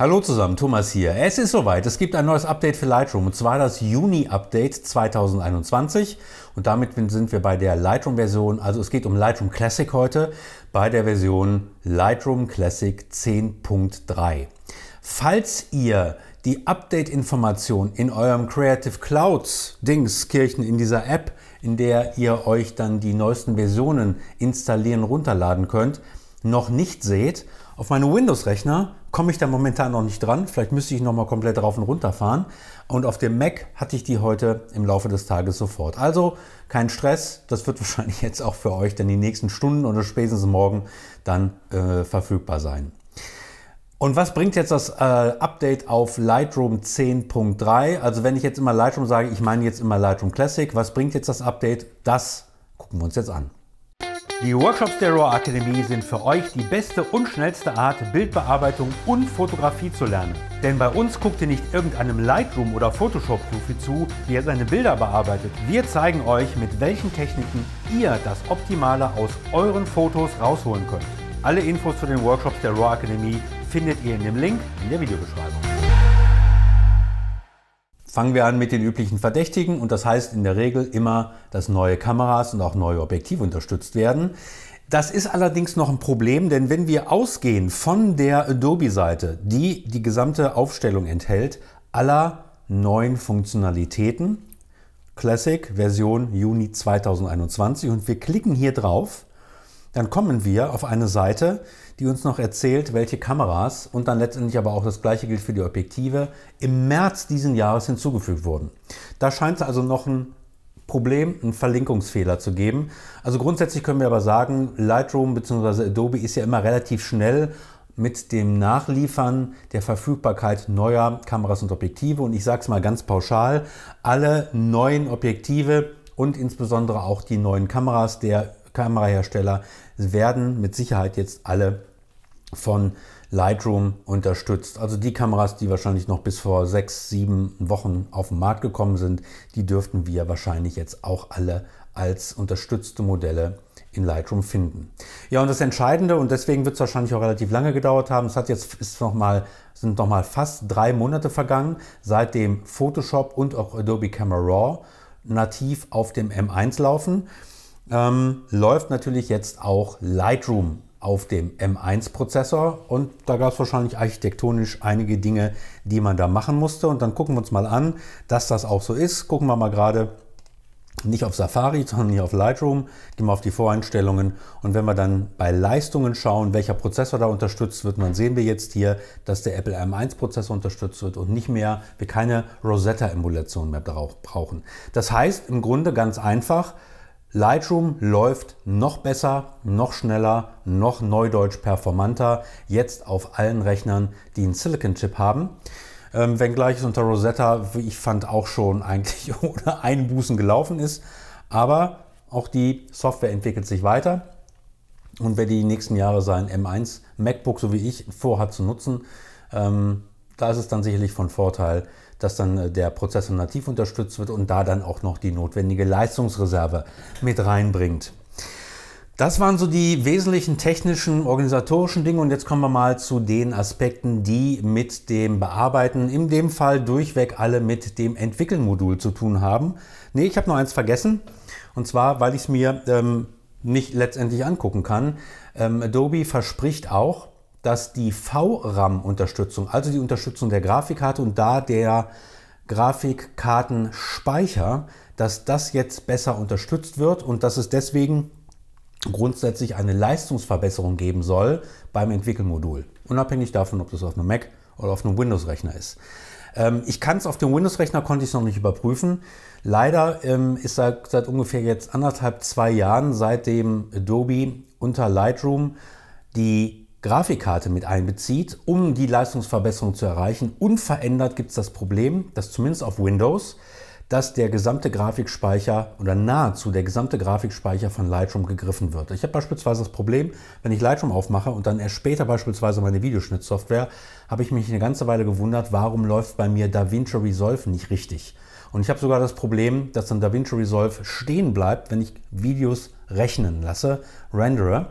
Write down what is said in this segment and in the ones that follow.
Hallo zusammen, Thomas hier. Es ist soweit, es gibt ein neues Update für Lightroom und zwar das Juni-Update 2021 und damit sind wir bei der Lightroom-Version, also es geht um Lightroom Classic heute, bei der Version Lightroom Classic 10.3. Falls ihr die Update-Information in eurem Creative Clouds Dingskirchen in dieser App, in der ihr euch dann die neuesten Versionen installieren, runterladen könnt, noch nicht seht, auf meinem Windows-Rechner komme ich da momentan noch nicht dran. Vielleicht müsste ich nochmal komplett rauf und runter fahren. Und auf dem Mac hatte ich die heute im Laufe des Tages sofort. Also kein Stress, das wird wahrscheinlich jetzt auch für euch dann die nächsten Stunden oder spätestens morgen dann äh, verfügbar sein. Und was bringt jetzt das äh, Update auf Lightroom 10.3? Also wenn ich jetzt immer Lightroom sage, ich meine jetzt immer Lightroom Classic, was bringt jetzt das Update? Das gucken wir uns jetzt an. Die Workshops der RAW Akademie sind für euch die beste und schnellste Art, Bildbearbeitung und Fotografie zu lernen. Denn bei uns guckt ihr nicht irgendeinem Lightroom oder Photoshop-Profi zu, wie er seine Bilder bearbeitet. Wir zeigen euch, mit welchen Techniken ihr das Optimale aus euren Fotos rausholen könnt. Alle Infos zu den Workshops der RAW Akademie findet ihr in dem Link in der Videobeschreibung. Fangen wir an mit den üblichen Verdächtigen und das heißt in der Regel immer, dass neue Kameras und auch neue Objektive unterstützt werden. Das ist allerdings noch ein Problem, denn wenn wir ausgehen von der Adobe-Seite, die die gesamte Aufstellung enthält, aller neuen Funktionalitäten, Classic Version Juni 2021 und wir klicken hier drauf, dann kommen wir auf eine Seite, die uns noch erzählt, welche Kameras und dann letztendlich aber auch das gleiche gilt für die Objektive im März diesen Jahres hinzugefügt wurden. Da scheint es also noch ein Problem, einen Verlinkungsfehler zu geben. Also grundsätzlich können wir aber sagen, Lightroom bzw. Adobe ist ja immer relativ schnell mit dem Nachliefern der Verfügbarkeit neuer Kameras und Objektive. Und ich sage es mal ganz pauschal, alle neuen Objektive und insbesondere auch die neuen Kameras der Kamerahersteller werden mit Sicherheit jetzt alle von Lightroom unterstützt. Also die Kameras, die wahrscheinlich noch bis vor sechs, sieben Wochen auf den Markt gekommen sind, die dürften wir wahrscheinlich jetzt auch alle als unterstützte Modelle in Lightroom finden. Ja, und das Entscheidende, und deswegen wird es wahrscheinlich auch relativ lange gedauert haben, es hat jetzt ist noch mal, sind nochmal fast drei Monate vergangen, seitdem Photoshop und auch Adobe Camera Raw nativ auf dem M1 laufen ähm, läuft natürlich jetzt auch Lightroom auf dem M1-Prozessor und da gab es wahrscheinlich architektonisch einige Dinge, die man da machen musste. Und dann gucken wir uns mal an, dass das auch so ist. Gucken wir mal gerade nicht auf Safari, sondern hier auf Lightroom, gehen wir auf die Voreinstellungen und wenn wir dann bei Leistungen schauen, welcher Prozessor da unterstützt wird, dann sehen wir jetzt hier, dass der Apple M1 Prozessor unterstützt wird und nicht mehr, wir keine Rosetta Emulation mehr brauchen. Das heißt im Grunde ganz einfach, Lightroom läuft noch besser, noch schneller, noch neudeutsch performanter jetzt auf allen Rechnern, die einen Silicon Chip haben. Ähm, wenngleich es unter Rosetta, wie ich fand, auch schon eigentlich ohne Einbußen gelaufen ist. Aber auch die Software entwickelt sich weiter. Und wer die nächsten Jahre sein M1 MacBook, so wie ich, vorhat zu nutzen, ähm, da ist es dann sicherlich von Vorteil, dass dann äh, der Prozessor nativ unterstützt wird und da dann auch noch die notwendige Leistungsreserve mit reinbringt. Das waren so die wesentlichen technischen, organisatorischen Dinge und jetzt kommen wir mal zu den Aspekten, die mit dem Bearbeiten, in dem Fall durchweg alle mit dem Entwickeln-Modul zu tun haben. Nee, ich habe noch eins vergessen und zwar, weil ich es mir ähm, nicht letztendlich angucken kann. Ähm, Adobe verspricht auch, dass die VRAM-Unterstützung, also die Unterstützung der Grafikkarte und da der Grafikkartenspeicher, dass das jetzt besser unterstützt wird und dass es deswegen grundsätzlich eine Leistungsverbesserung geben soll beim Entwickelmodul. Unabhängig davon, ob das auf einem Mac oder auf einem Windows-Rechner ist. Ähm, ich kann es auf dem Windows-Rechner, konnte ich es noch nicht überprüfen. Leider ähm, ist seit, seit ungefähr jetzt anderthalb, zwei Jahren, seitdem Adobe unter Lightroom die Grafikkarte mit einbezieht, um die Leistungsverbesserung zu erreichen. Unverändert gibt es das Problem, dass zumindest auf Windows, dass der gesamte Grafikspeicher oder nahezu der gesamte Grafikspeicher von Lightroom gegriffen wird. Ich habe beispielsweise das Problem, wenn ich Lightroom aufmache und dann erst später beispielsweise meine Videoschnittsoftware, habe ich mich eine ganze Weile gewundert, warum läuft bei mir DaVinci Resolve nicht richtig. Und ich habe sogar das Problem, dass dann DaVinci Resolve stehen bleibt, wenn ich Videos rechnen lasse, rendere.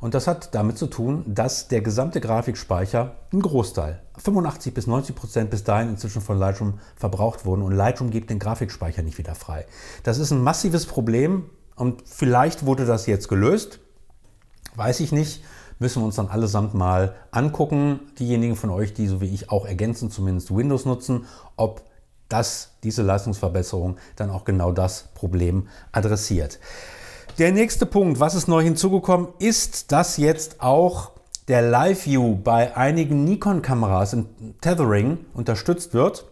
Und das hat damit zu tun, dass der gesamte Grafikspeicher, ein Großteil, 85 bis 90 Prozent bis dahin inzwischen von Lightroom verbraucht wurden und Lightroom gibt den Grafikspeicher nicht wieder frei. Das ist ein massives Problem und vielleicht wurde das jetzt gelöst, weiß ich nicht. Müssen wir uns dann allesamt mal angucken, diejenigen von euch, die so wie ich auch ergänzend zumindest Windows nutzen, ob das, diese Leistungsverbesserung dann auch genau das Problem adressiert. Der nächste Punkt, was ist neu hinzugekommen, ist, dass jetzt auch der Live View bei einigen Nikon-Kameras im Tethering unterstützt wird.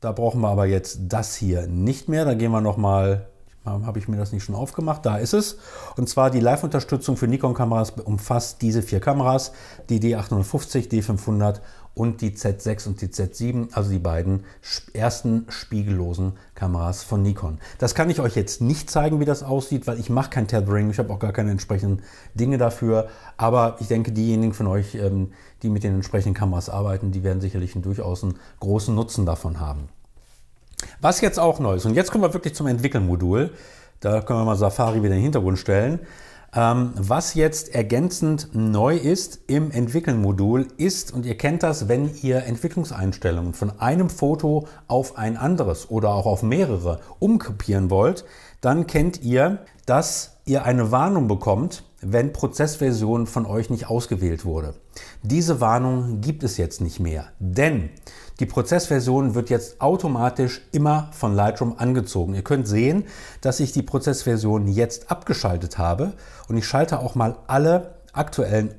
Da brauchen wir aber jetzt das hier nicht mehr. Da gehen wir nochmal, habe ich mir das nicht schon aufgemacht? Da ist es. Und zwar die Live-Unterstützung für Nikon-Kameras umfasst diese vier Kameras, die D850, D500 und die Z6 und die Z7, also die beiden ersten spiegellosen Kameras von Nikon. Das kann ich euch jetzt nicht zeigen, wie das aussieht, weil ich mache kein Tethering, ich habe auch gar keine entsprechenden Dinge dafür. Aber ich denke, diejenigen von euch, ähm, die mit den entsprechenden Kameras arbeiten, die werden sicherlich einen durchaus einen großen Nutzen davon haben. Was jetzt auch neu ist, und jetzt kommen wir wirklich zum Entwickelmodul. Da können wir mal Safari wieder in den Hintergrund stellen. Ähm, was jetzt ergänzend neu ist im Entwickeln-Modul ist, und ihr kennt das, wenn ihr Entwicklungseinstellungen von einem Foto auf ein anderes oder auch auf mehrere umkopieren wollt, dann kennt ihr, dass ihr eine Warnung bekommt, wenn Prozessversion von euch nicht ausgewählt wurde. Diese Warnung gibt es jetzt nicht mehr, denn die Prozessversion wird jetzt automatisch immer von Lightroom angezogen. Ihr könnt sehen, dass ich die Prozessversion jetzt abgeschaltet habe und ich schalte auch mal alle aktuellen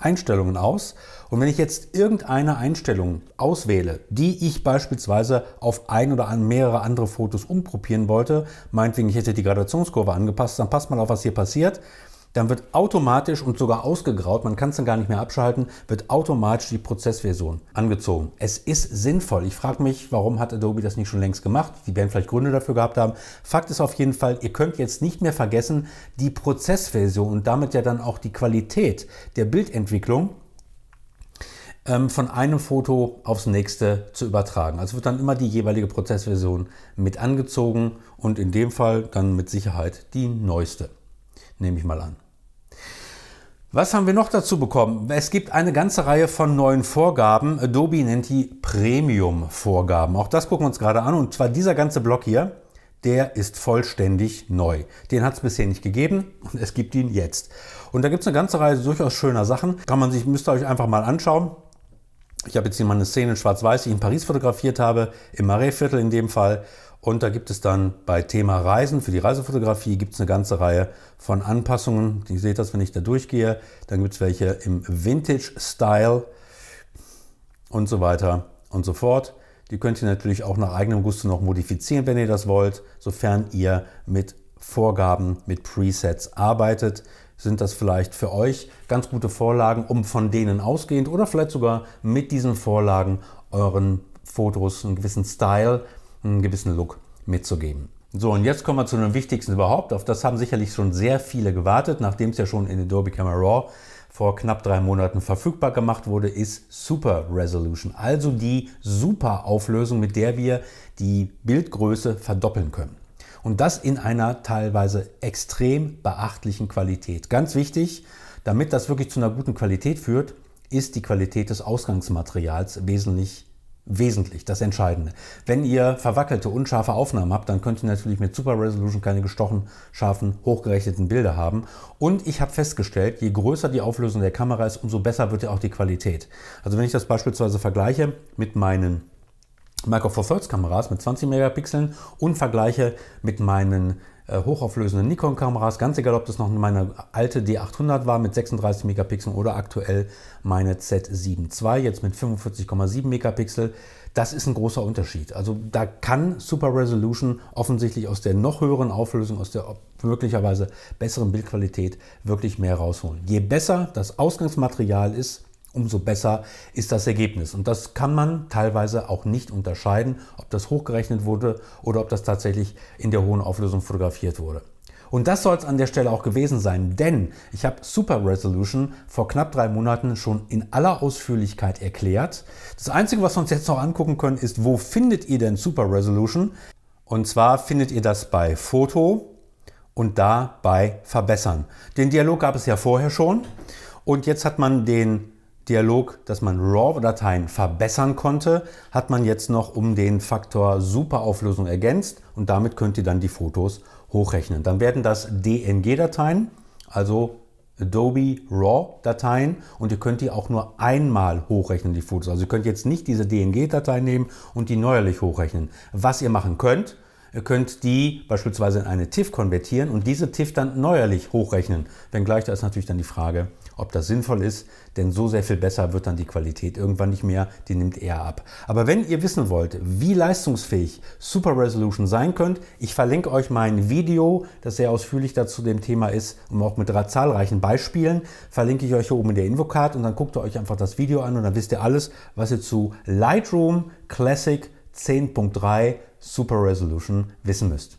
Einstellungen aus. Und wenn ich jetzt irgendeine Einstellung auswähle, die ich beispielsweise auf ein oder an mehrere andere Fotos umprobieren wollte, meinetwegen ich hätte die Gradationskurve angepasst, dann passt mal auf, was hier passiert dann wird automatisch und sogar ausgegraut, man kann es dann gar nicht mehr abschalten, wird automatisch die Prozessversion angezogen. Es ist sinnvoll. Ich frage mich, warum hat Adobe das nicht schon längst gemacht? Die werden vielleicht Gründe dafür gehabt haben. Fakt ist auf jeden Fall, ihr könnt jetzt nicht mehr vergessen, die Prozessversion und damit ja dann auch die Qualität der Bildentwicklung ähm, von einem Foto aufs nächste zu übertragen. Also wird dann immer die jeweilige Prozessversion mit angezogen und in dem Fall dann mit Sicherheit die neueste, nehme ich mal an. Was haben wir noch dazu bekommen? Es gibt eine ganze Reihe von neuen Vorgaben. Adobe nennt die Premium-Vorgaben. Auch das gucken wir uns gerade an. Und zwar dieser ganze Block hier, der ist vollständig neu. Den hat es bisher nicht gegeben und es gibt ihn jetzt. Und da gibt es eine ganze Reihe durchaus schöner Sachen. Kann man sich, müsst ihr euch einfach mal anschauen. Ich habe jetzt hier mal eine Szene in Schwarz-Weiß, die ich in Paris fotografiert habe, im Marais-Viertel in dem Fall. Und da gibt es dann bei Thema Reisen, für die Reisefotografie, gibt es eine ganze Reihe von Anpassungen. Ihr seht das, wenn ich da durchgehe. Dann gibt es welche im Vintage-Style und so weiter und so fort. Die könnt ihr natürlich auch nach eigenem Gusto noch modifizieren, wenn ihr das wollt, sofern ihr mit Vorgaben, mit Presets arbeitet, sind das vielleicht für euch ganz gute Vorlagen, um von denen ausgehend oder vielleicht sogar mit diesen Vorlagen euren Fotos einen gewissen Style, einen gewissen Look mitzugeben. So, und jetzt kommen wir zu den wichtigsten überhaupt. Auf das haben sicherlich schon sehr viele gewartet, nachdem es ja schon in Adobe Camera Raw vor knapp drei Monaten verfügbar gemacht wurde, ist Super Resolution, also die Super Auflösung, mit der wir die Bildgröße verdoppeln können. Und das in einer teilweise extrem beachtlichen Qualität. Ganz wichtig, damit das wirklich zu einer guten Qualität führt, ist die Qualität des Ausgangsmaterials wesentlich wesentlich, das Entscheidende. Wenn ihr verwackelte, unscharfe Aufnahmen habt, dann könnt ihr natürlich mit Super Resolution keine gestochen, scharfen, hochgerechneten Bilder haben. Und ich habe festgestellt, je größer die Auflösung der Kamera ist, umso besser wird ja auch die Qualität. Also wenn ich das beispielsweise vergleiche mit meinen Micro Four Thirds Kameras mit 20 Megapixeln und vergleiche mit meinen äh, hochauflösenden Nikon Kameras, ganz egal ob das noch meine alte D800 war mit 36 Megapixeln oder aktuell meine Z7 II jetzt mit 45,7 Megapixel, das ist ein großer Unterschied. Also da kann Super Resolution offensichtlich aus der noch höheren Auflösung, aus der möglicherweise besseren Bildqualität wirklich mehr rausholen. Je besser das Ausgangsmaterial ist, umso besser ist das Ergebnis. Und das kann man teilweise auch nicht unterscheiden, ob das hochgerechnet wurde oder ob das tatsächlich in der hohen Auflösung fotografiert wurde. Und das soll es an der Stelle auch gewesen sein, denn ich habe Super Resolution vor knapp drei Monaten schon in aller Ausführlichkeit erklärt. Das Einzige, was wir uns jetzt noch angucken können, ist, wo findet ihr denn Super Resolution? Und zwar findet ihr das bei Foto und da bei Verbessern. Den Dialog gab es ja vorher schon und jetzt hat man den Dialog, dass man RAW-Dateien verbessern konnte, hat man jetzt noch um den Faktor Superauflösung ergänzt und damit könnt ihr dann die Fotos hochrechnen. Dann werden das DNG-Dateien, also Adobe RAW-Dateien und ihr könnt die auch nur einmal hochrechnen, die Fotos. Also ihr könnt jetzt nicht diese DNG-Datei nehmen und die neuerlich hochrechnen. Was ihr machen könnt, Ihr könnt die beispielsweise in eine TIF konvertieren und diese TIF dann neuerlich hochrechnen. Wenngleich da ist natürlich dann die Frage, ob das sinnvoll ist, denn so sehr viel besser wird dann die Qualität irgendwann nicht mehr, die nimmt eher ab. Aber wenn ihr wissen wollt, wie leistungsfähig Super Resolution sein könnt, ich verlinke euch mein Video, das sehr ausführlich dazu dem Thema ist und auch mit zahlreichen Beispielen, verlinke ich euch hier oben in der Invocard und dann guckt ihr euch einfach das Video an und dann wisst ihr alles, was ihr zu Lightroom Classic 10.3 Super Resolution wissen müsst.